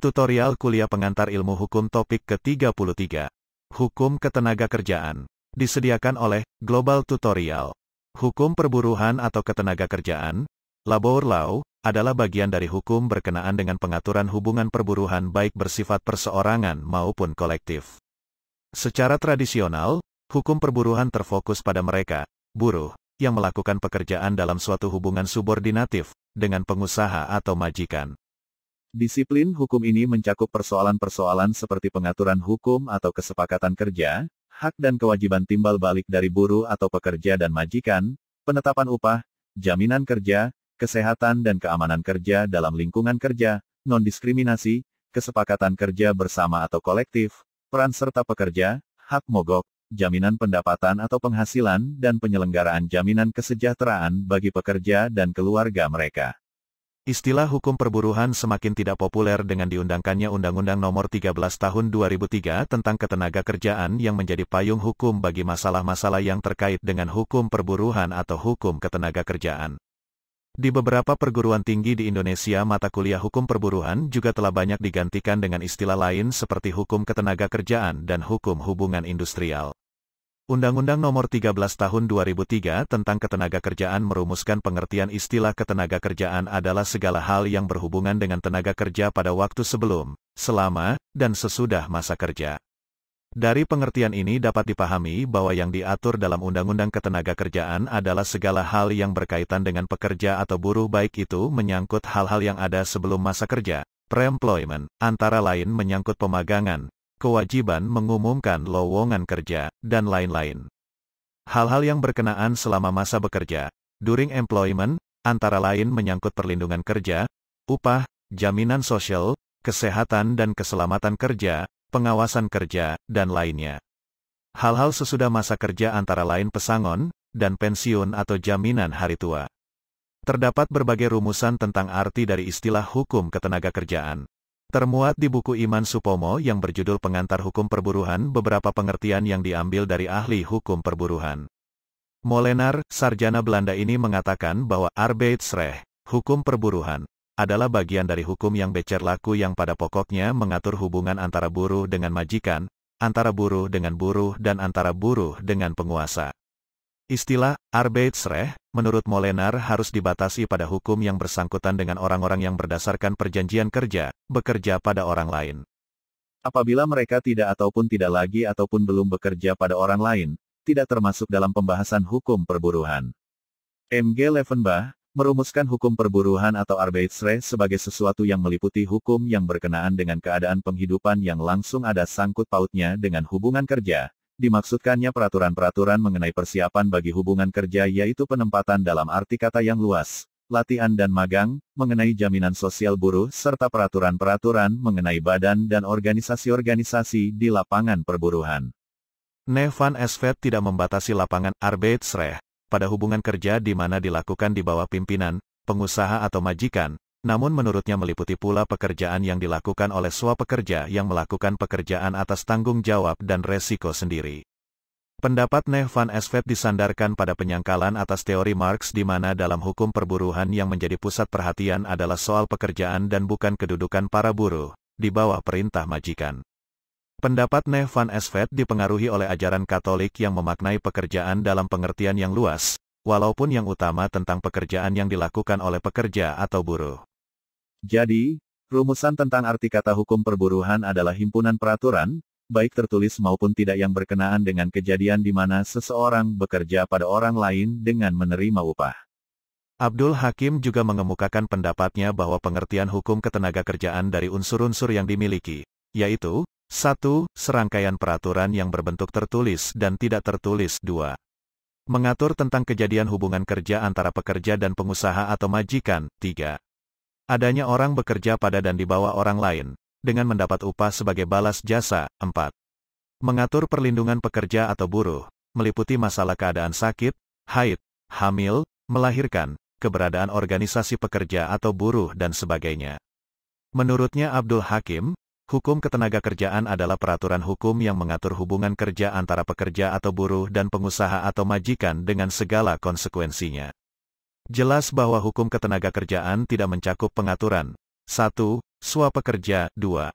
Tutorial Kuliah Pengantar Ilmu Hukum Topik ke-33. Hukum Ketenaga Kerjaan. Disediakan oleh Global Tutorial. Hukum perburuhan atau ketenaga kerjaan, labor law, adalah bagian dari hukum berkenaan dengan pengaturan hubungan perburuhan baik bersifat perseorangan maupun kolektif. Secara tradisional, hukum perburuhan terfokus pada mereka, buruh, yang melakukan pekerjaan dalam suatu hubungan subordinatif, dengan pengusaha atau majikan. Disiplin hukum ini mencakup persoalan-persoalan seperti pengaturan hukum atau kesepakatan kerja, hak dan kewajiban timbal balik dari buruh atau pekerja dan majikan, penetapan upah, jaminan kerja, kesehatan dan keamanan kerja dalam lingkungan kerja, non-diskriminasi, kesepakatan kerja bersama atau kolektif, peran serta pekerja, hak mogok, jaminan pendapatan atau penghasilan dan penyelenggaraan jaminan kesejahteraan bagi pekerja dan keluarga mereka. Istilah hukum perburuhan semakin tidak populer dengan diundangkannya Undang-Undang Nomor 13 Tahun 2003 tentang Ketenaga Kerjaan yang menjadi payung hukum bagi masalah-masalah yang terkait dengan hukum perburuhan atau hukum ketenaga kerjaan. Di beberapa perguruan tinggi di Indonesia mata kuliah hukum perburuhan juga telah banyak digantikan dengan istilah lain seperti hukum ketenaga kerjaan dan hukum hubungan industrial. Undang-Undang Nomor 13 Tahun 2003 tentang Ketenaga Kerjaan merumuskan pengertian istilah ketenaga kerjaan adalah segala hal yang berhubungan dengan tenaga kerja pada waktu sebelum, selama, dan sesudah masa kerja. Dari pengertian ini dapat dipahami bahwa yang diatur dalam Undang-Undang Ketenaga Kerjaan adalah segala hal yang berkaitan dengan pekerja atau buruh baik itu menyangkut hal-hal yang ada sebelum masa kerja, (pre-employment) antara lain menyangkut pemagangan, kewajiban mengumumkan lowongan kerja, dan lain-lain. Hal-hal yang berkenaan selama masa bekerja, during employment, antara lain menyangkut perlindungan kerja, upah, jaminan sosial, kesehatan dan keselamatan kerja, pengawasan kerja, dan lainnya. Hal-hal sesudah masa kerja antara lain pesangon, dan pensiun atau jaminan hari tua. Terdapat berbagai rumusan tentang arti dari istilah hukum ketenaga kerjaan. Termuat di buku Iman Supomo yang berjudul Pengantar Hukum Perburuhan beberapa pengertian yang diambil dari ahli hukum perburuhan. Molenar, sarjana Belanda ini mengatakan bahwa Arbeidsrecht, hukum perburuhan, adalah bagian dari hukum yang becer laku yang pada pokoknya mengatur hubungan antara buruh dengan majikan, antara buruh dengan buruh dan antara buruh dengan penguasa. Istilah Arbeitsreh, menurut Molenar harus dibatasi pada hukum yang bersangkutan dengan orang-orang yang berdasarkan perjanjian kerja, bekerja pada orang lain. Apabila mereka tidak ataupun tidak lagi ataupun belum bekerja pada orang lain, tidak termasuk dalam pembahasan hukum perburuhan. MG Levenbach, merumuskan hukum perburuhan atau arbeidsrecht sebagai sesuatu yang meliputi hukum yang berkenaan dengan keadaan penghidupan yang langsung ada sangkut pautnya dengan hubungan kerja. Dimaksudkannya peraturan-peraturan mengenai persiapan bagi hubungan kerja yaitu penempatan dalam arti kata yang luas, latihan dan magang, mengenai jaminan sosial buruh serta peraturan-peraturan mengenai badan dan organisasi-organisasi di lapangan perburuhan. Nevan Esvet tidak membatasi lapangan arbeidsrecht pada hubungan kerja di mana dilakukan di bawah pimpinan, pengusaha atau majikan, namun menurutnya meliputi pula pekerjaan yang dilakukan oleh swa pekerja yang melakukan pekerjaan atas tanggung jawab dan resiko sendiri. Pendapat Neh van Esvet disandarkan pada penyangkalan atas teori Marx di mana dalam hukum perburuhan yang menjadi pusat perhatian adalah soal pekerjaan dan bukan kedudukan para buruh, di bawah perintah majikan. Pendapat van Esved dipengaruhi oleh ajaran Katolik yang memaknai pekerjaan dalam pengertian yang luas, walaupun yang utama tentang pekerjaan yang dilakukan oleh pekerja atau buruh. Jadi, rumusan tentang arti kata hukum perburuhan adalah himpunan peraturan, baik tertulis maupun tidak yang berkenaan dengan kejadian di mana seseorang bekerja pada orang lain dengan menerima upah. Abdul Hakim juga mengemukakan pendapatnya bahwa pengertian hukum ketenaga kerjaan dari unsur-unsur yang dimiliki, yaitu, 1. Serangkaian peraturan yang berbentuk tertulis dan tidak tertulis 2. Mengatur tentang kejadian hubungan kerja antara pekerja dan pengusaha atau majikan 3. Adanya orang bekerja pada dan di bawah orang lain, dengan mendapat upah sebagai balas jasa 4. Mengatur perlindungan pekerja atau buruh, meliputi masalah keadaan sakit, haid, hamil, melahirkan, keberadaan organisasi pekerja atau buruh dan sebagainya. Menurutnya Abdul Hakim, Hukum ketenaga kerjaan adalah peraturan hukum yang mengatur hubungan kerja antara pekerja atau buruh dan pengusaha atau majikan dengan segala konsekuensinya. Jelas bahwa hukum ketenaga kerjaan tidak mencakup pengaturan. 1. suap pekerja 2.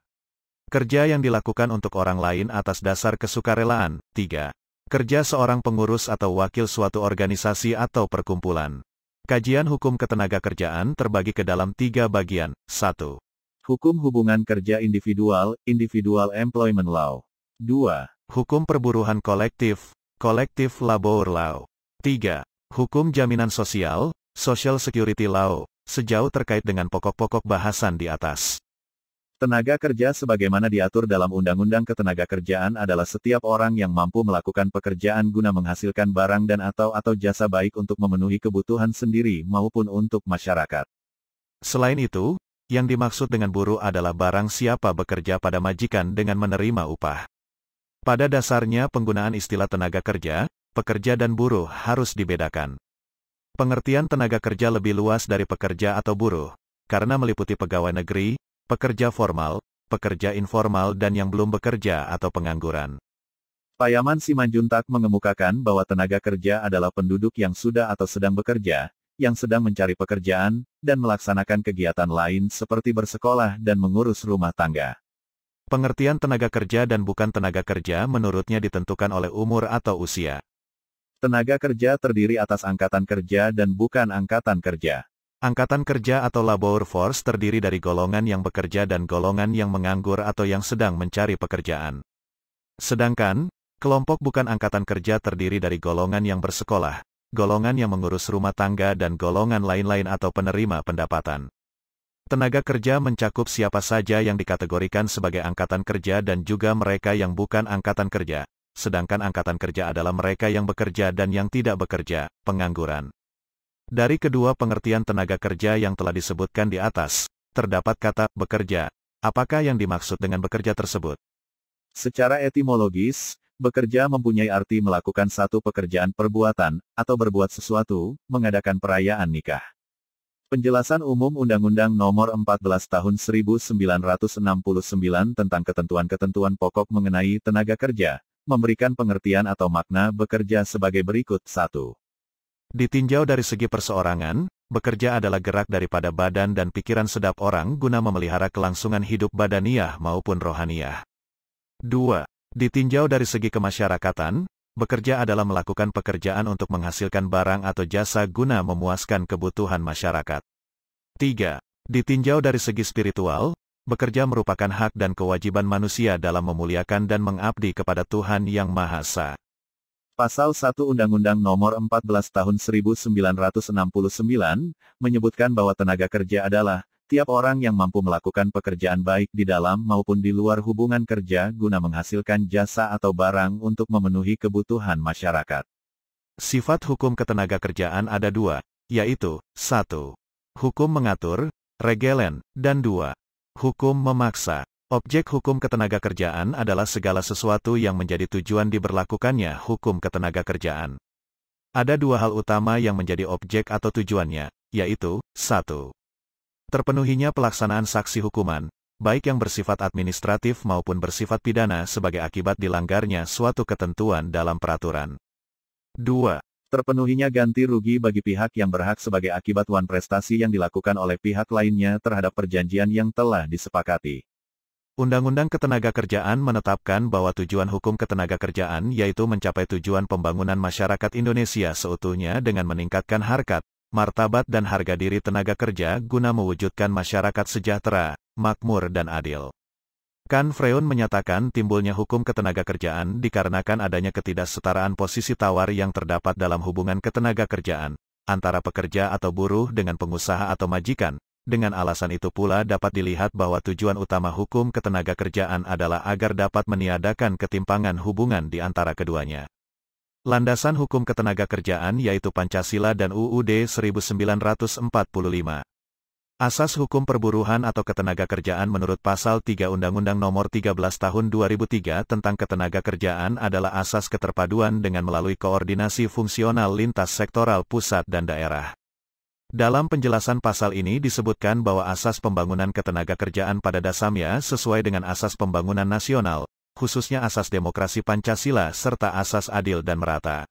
Kerja yang dilakukan untuk orang lain atas dasar kesukarelaan. 3. Kerja seorang pengurus atau wakil suatu organisasi atau perkumpulan. Kajian hukum ketenaga kerjaan terbagi ke dalam tiga bagian. 1. Hukum Hubungan Kerja Individual, Individual Employment Law. 2. Hukum Perburuhan Kolektif, Collective Labor Law. 3. Hukum Jaminan Sosial, Social Security Law, sejauh terkait dengan pokok-pokok bahasan di atas. Tenaga kerja sebagaimana diatur dalam Undang-Undang Ketenaga Kerjaan adalah setiap orang yang mampu melakukan pekerjaan guna menghasilkan barang dan atau atau jasa baik untuk memenuhi kebutuhan sendiri maupun untuk masyarakat. Selain itu, yang dimaksud dengan buruh adalah barang siapa bekerja pada majikan dengan menerima upah. Pada dasarnya penggunaan istilah tenaga kerja, pekerja dan buruh harus dibedakan. Pengertian tenaga kerja lebih luas dari pekerja atau buruh, karena meliputi pegawai negeri, pekerja formal, pekerja informal dan yang belum bekerja atau pengangguran. Payaman Simanjuntak mengemukakan bahwa tenaga kerja adalah penduduk yang sudah atau sedang bekerja, yang sedang mencari pekerjaan, dan melaksanakan kegiatan lain seperti bersekolah dan mengurus rumah tangga. Pengertian tenaga kerja dan bukan tenaga kerja menurutnya ditentukan oleh umur atau usia. Tenaga kerja terdiri atas angkatan kerja dan bukan angkatan kerja. Angkatan kerja atau labor force terdiri dari golongan yang bekerja dan golongan yang menganggur atau yang sedang mencari pekerjaan. Sedangkan, kelompok bukan angkatan kerja terdiri dari golongan yang bersekolah, golongan yang mengurus rumah tangga dan golongan lain-lain atau penerima pendapatan. Tenaga kerja mencakup siapa saja yang dikategorikan sebagai angkatan kerja dan juga mereka yang bukan angkatan kerja, sedangkan angkatan kerja adalah mereka yang bekerja dan yang tidak bekerja, pengangguran. Dari kedua pengertian tenaga kerja yang telah disebutkan di atas, terdapat kata bekerja. Apakah yang dimaksud dengan bekerja tersebut? Secara etimologis, Bekerja mempunyai arti melakukan satu pekerjaan perbuatan, atau berbuat sesuatu, mengadakan perayaan nikah. Penjelasan Umum Undang-Undang Nomor 14 Tahun 1969 tentang ketentuan-ketentuan pokok mengenai tenaga kerja, memberikan pengertian atau makna bekerja sebagai berikut satu. Ditinjau dari segi perseorangan, bekerja adalah gerak daripada badan dan pikiran sedap orang guna memelihara kelangsungan hidup badaniah maupun rohaniah. 2. Ditinjau dari segi kemasyarakatan, bekerja adalah melakukan pekerjaan untuk menghasilkan barang atau jasa guna memuaskan kebutuhan masyarakat. 3. Ditinjau dari segi spiritual, bekerja merupakan hak dan kewajiban manusia dalam memuliakan dan mengabdi kepada Tuhan Yang Maha Esa. Pasal 1 Undang-Undang Nomor 14 Tahun 1969 menyebutkan bahwa tenaga kerja adalah Tiap orang yang mampu melakukan pekerjaan baik di dalam maupun di luar hubungan kerja guna menghasilkan jasa atau barang untuk memenuhi kebutuhan masyarakat. Sifat hukum ketenaga kerjaan ada dua, yaitu, satu, Hukum mengatur, regelen, dan dua, Hukum memaksa. Objek hukum ketenaga kerjaan adalah segala sesuatu yang menjadi tujuan diberlakukannya hukum ketenaga kerjaan. Ada dua hal utama yang menjadi objek atau tujuannya, yaitu, satu, Terpenuhinya pelaksanaan saksi hukuman, baik yang bersifat administratif maupun bersifat pidana sebagai akibat dilanggarnya suatu ketentuan dalam peraturan. 2. Terpenuhinya ganti rugi bagi pihak yang berhak sebagai akibat wan prestasi yang dilakukan oleh pihak lainnya terhadap perjanjian yang telah disepakati. Undang-Undang ketenaga kerjaan menetapkan bahwa tujuan hukum ketenaga kerjaan yaitu mencapai tujuan pembangunan masyarakat Indonesia seutuhnya dengan meningkatkan harkat, martabat dan harga diri tenaga kerja guna mewujudkan masyarakat sejahtera, makmur dan adil. Kan Freon menyatakan timbulnya hukum ketenaga kerjaan dikarenakan adanya ketidaksetaraan posisi tawar yang terdapat dalam hubungan ketenaga kerjaan, antara pekerja atau buruh dengan pengusaha atau majikan. Dengan alasan itu pula dapat dilihat bahwa tujuan utama hukum ketenaga kerjaan adalah agar dapat meniadakan ketimpangan hubungan di antara keduanya. Landasan hukum ketenaga kerjaan yaitu Pancasila dan UUD 1945. Asas hukum perburuhan atau ketenaga kerjaan menurut Pasal 3 Undang-Undang Nomor 13 Tahun 2003 tentang ketenaga kerjaan adalah asas keterpaduan dengan melalui koordinasi fungsional lintas sektoral pusat dan daerah. Dalam penjelasan pasal ini disebutkan bahwa asas pembangunan ketenaga kerjaan pada dasarnya sesuai dengan asas pembangunan nasional, khususnya asas demokrasi Pancasila serta asas adil dan merata.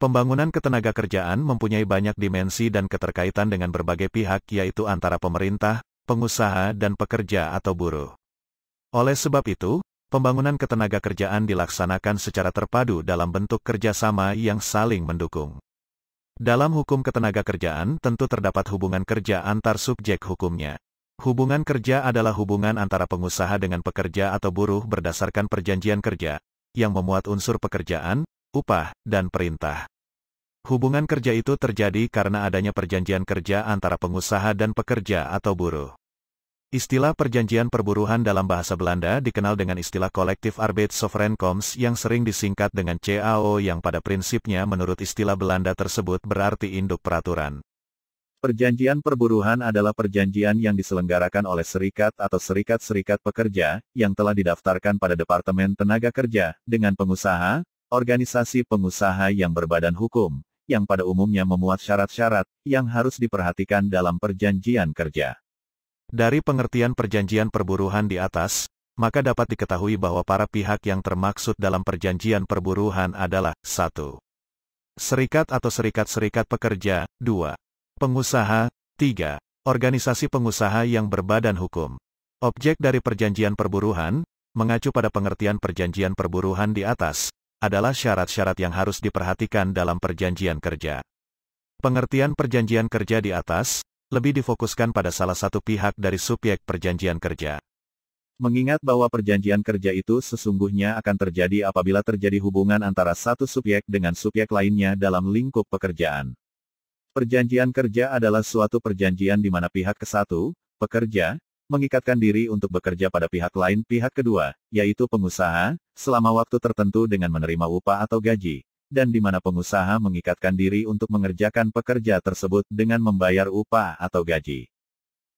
Pembangunan ketenaga kerjaan mempunyai banyak dimensi dan keterkaitan dengan berbagai pihak yaitu antara pemerintah, pengusaha dan pekerja atau buruh. Oleh sebab itu, pembangunan ketenaga kerjaan dilaksanakan secara terpadu dalam bentuk kerjasama yang saling mendukung. Dalam hukum ketenaga kerjaan tentu terdapat hubungan kerja antar subjek hukumnya. Hubungan kerja adalah hubungan antara pengusaha dengan pekerja atau buruh berdasarkan perjanjian kerja, yang memuat unsur pekerjaan, upah, dan perintah. Hubungan kerja itu terjadi karena adanya perjanjian kerja antara pengusaha dan pekerja atau buruh. Istilah perjanjian perburuhan dalam bahasa Belanda dikenal dengan istilah collective kolektif Arbeidsovereenkomst yang sering disingkat dengan CAO yang pada prinsipnya menurut istilah Belanda tersebut berarti induk peraturan. Perjanjian perburuhan adalah perjanjian yang diselenggarakan oleh serikat atau serikat-serikat pekerja yang telah didaftarkan pada Departemen Tenaga Kerja dengan pengusaha, organisasi pengusaha yang berbadan hukum, yang pada umumnya memuat syarat-syarat yang harus diperhatikan dalam perjanjian kerja. Dari pengertian perjanjian perburuhan di atas, maka dapat diketahui bahwa para pihak yang termaksud dalam perjanjian perburuhan adalah 1. Serikat atau serikat-serikat pekerja, 2 Pengusaha, 3. Organisasi pengusaha yang berbadan hukum. Objek dari perjanjian perburuhan, mengacu pada pengertian perjanjian perburuhan di atas, adalah syarat-syarat yang harus diperhatikan dalam perjanjian kerja. Pengertian perjanjian kerja di atas, lebih difokuskan pada salah satu pihak dari subjek perjanjian kerja. Mengingat bahwa perjanjian kerja itu sesungguhnya akan terjadi apabila terjadi hubungan antara satu subjek dengan subjek lainnya dalam lingkup pekerjaan. Perjanjian kerja adalah suatu perjanjian di mana pihak ke satu, pekerja, mengikatkan diri untuk bekerja pada pihak lain pihak kedua, yaitu pengusaha, selama waktu tertentu dengan menerima upah atau gaji, dan di mana pengusaha mengikatkan diri untuk mengerjakan pekerja tersebut dengan membayar upah atau gaji.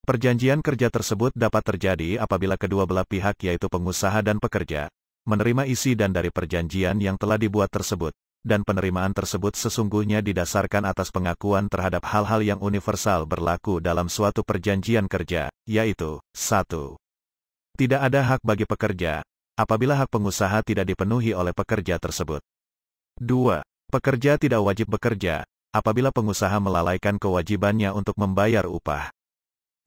Perjanjian kerja tersebut dapat terjadi apabila kedua belah pihak yaitu pengusaha dan pekerja, menerima isi dan dari perjanjian yang telah dibuat tersebut, dan penerimaan tersebut sesungguhnya didasarkan atas pengakuan terhadap hal-hal yang universal berlaku dalam suatu perjanjian kerja, yaitu, 1. Tidak ada hak bagi pekerja, apabila hak pengusaha tidak dipenuhi oleh pekerja tersebut. 2. Pekerja tidak wajib bekerja, apabila pengusaha melalaikan kewajibannya untuk membayar upah.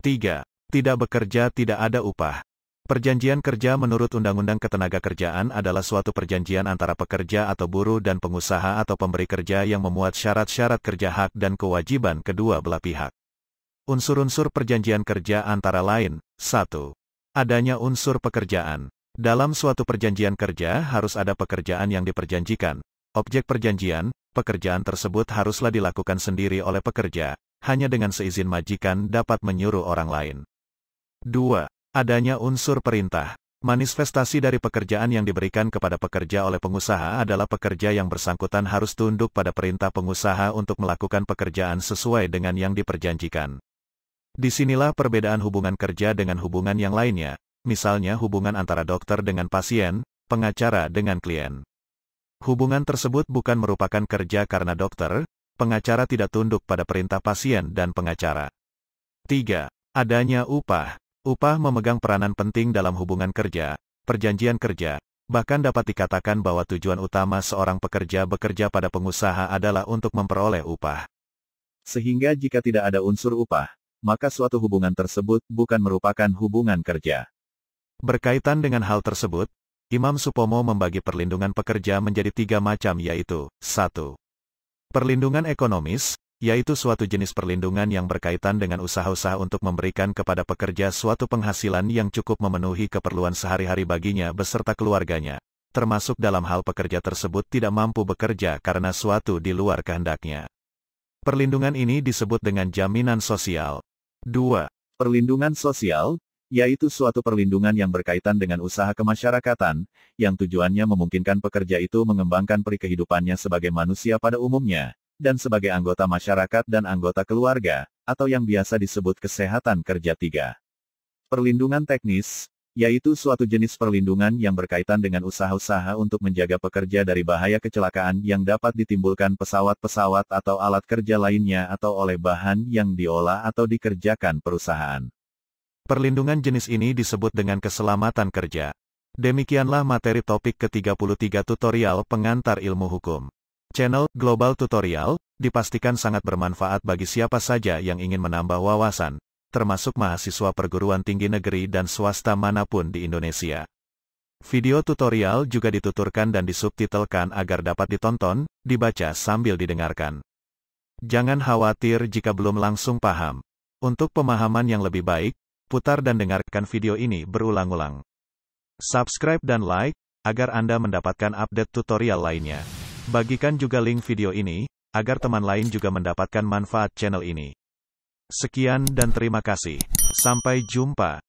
3. Tidak bekerja tidak ada upah, Perjanjian kerja menurut Undang-Undang Ketenaga Kerjaan adalah suatu perjanjian antara pekerja atau buruh dan pengusaha atau pemberi kerja yang memuat syarat-syarat kerja hak dan kewajiban kedua belah pihak. Unsur-unsur perjanjian kerja antara lain, 1. Adanya unsur pekerjaan. Dalam suatu perjanjian kerja harus ada pekerjaan yang diperjanjikan. Objek perjanjian, pekerjaan tersebut haruslah dilakukan sendiri oleh pekerja, hanya dengan seizin majikan dapat menyuruh orang lain. 2. Adanya unsur perintah. Manifestasi dari pekerjaan yang diberikan kepada pekerja oleh pengusaha adalah pekerja yang bersangkutan harus tunduk pada perintah pengusaha untuk melakukan pekerjaan sesuai dengan yang diperjanjikan. Disinilah perbedaan hubungan kerja dengan hubungan yang lainnya, misalnya hubungan antara dokter dengan pasien, pengacara dengan klien. Hubungan tersebut bukan merupakan kerja karena dokter, pengacara tidak tunduk pada perintah pasien dan pengacara. 3. Adanya upah. Upah memegang peranan penting dalam hubungan kerja, perjanjian kerja, bahkan dapat dikatakan bahwa tujuan utama seorang pekerja bekerja pada pengusaha adalah untuk memperoleh upah. Sehingga jika tidak ada unsur upah, maka suatu hubungan tersebut bukan merupakan hubungan kerja. Berkaitan dengan hal tersebut, Imam Supomo membagi perlindungan pekerja menjadi tiga macam yaitu, 1. Perlindungan ekonomis, yaitu suatu jenis perlindungan yang berkaitan dengan usaha-usaha untuk memberikan kepada pekerja suatu penghasilan yang cukup memenuhi keperluan sehari-hari baginya beserta keluarganya, termasuk dalam hal pekerja tersebut tidak mampu bekerja karena suatu di luar kehendaknya. Perlindungan ini disebut dengan jaminan sosial. 2. Perlindungan sosial, yaitu suatu perlindungan yang berkaitan dengan usaha kemasyarakatan, yang tujuannya memungkinkan pekerja itu mengembangkan peri sebagai manusia pada umumnya, dan sebagai anggota masyarakat dan anggota keluarga, atau yang biasa disebut kesehatan kerja tiga. Perlindungan teknis, yaitu suatu jenis perlindungan yang berkaitan dengan usaha-usaha untuk menjaga pekerja dari bahaya kecelakaan yang dapat ditimbulkan pesawat-pesawat atau alat kerja lainnya atau oleh bahan yang diolah atau dikerjakan perusahaan. Perlindungan jenis ini disebut dengan keselamatan kerja. Demikianlah materi topik ke-33 tutorial pengantar ilmu hukum. Channel Global Tutorial dipastikan sangat bermanfaat bagi siapa saja yang ingin menambah wawasan, termasuk mahasiswa perguruan tinggi negeri dan swasta manapun di Indonesia. Video tutorial juga dituturkan dan disubtitelkan agar dapat ditonton, dibaca sambil didengarkan. Jangan khawatir jika belum langsung paham. Untuk pemahaman yang lebih baik, putar dan dengarkan video ini berulang-ulang. Subscribe dan like, agar Anda mendapatkan update tutorial lainnya. Bagikan juga link video ini, agar teman lain juga mendapatkan manfaat channel ini. Sekian dan terima kasih. Sampai jumpa.